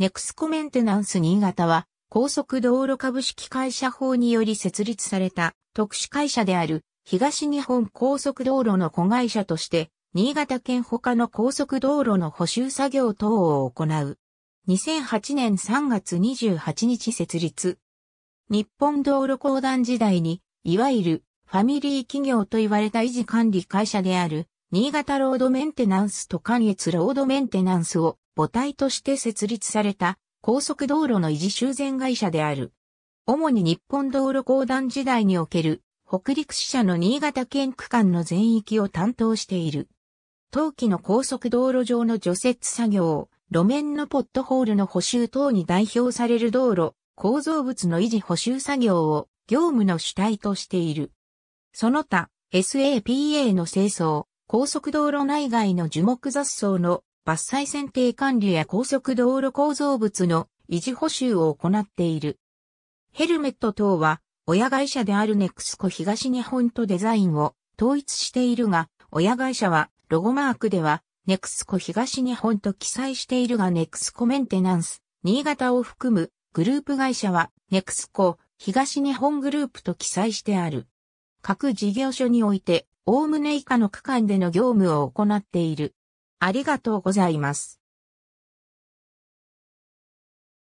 ネクスコメンテナンス新潟は、高速道路株式会社法により設立された特殊会社である東日本高速道路の子会社として、新潟県他の高速道路の補修作業等を行う。2008年3月28日設立。日本道路公団時代に、いわゆるファミリー企業と言われた維持管理会社である新潟ロードメンテナンスと関越ロードメンテナンスを母体として設立された高速道路の維持修繕会社である。主に日本道路公団時代における北陸支社の新潟県区間の全域を担当している。当期の高速道路上の除雪作業、路面のポットホールの補修等に代表される道路、構造物の維持補修作業を業務の主体としている。その他、SAPA の清掃、高速道路内外の樹木雑草の伐採選定管理や高速道路構造物の維持補修を行っている。ヘルメット等は親会社であるネクスコ東日本とデザインを統一しているが、親会社はロゴマークではネクスコ東日本と記載しているがネクスコメンテナンス、新潟を含むグループ会社はネクスコ東日本グループと記載してある。各事業所においておおむね以下の区間での業務を行っている。ありがとうございます。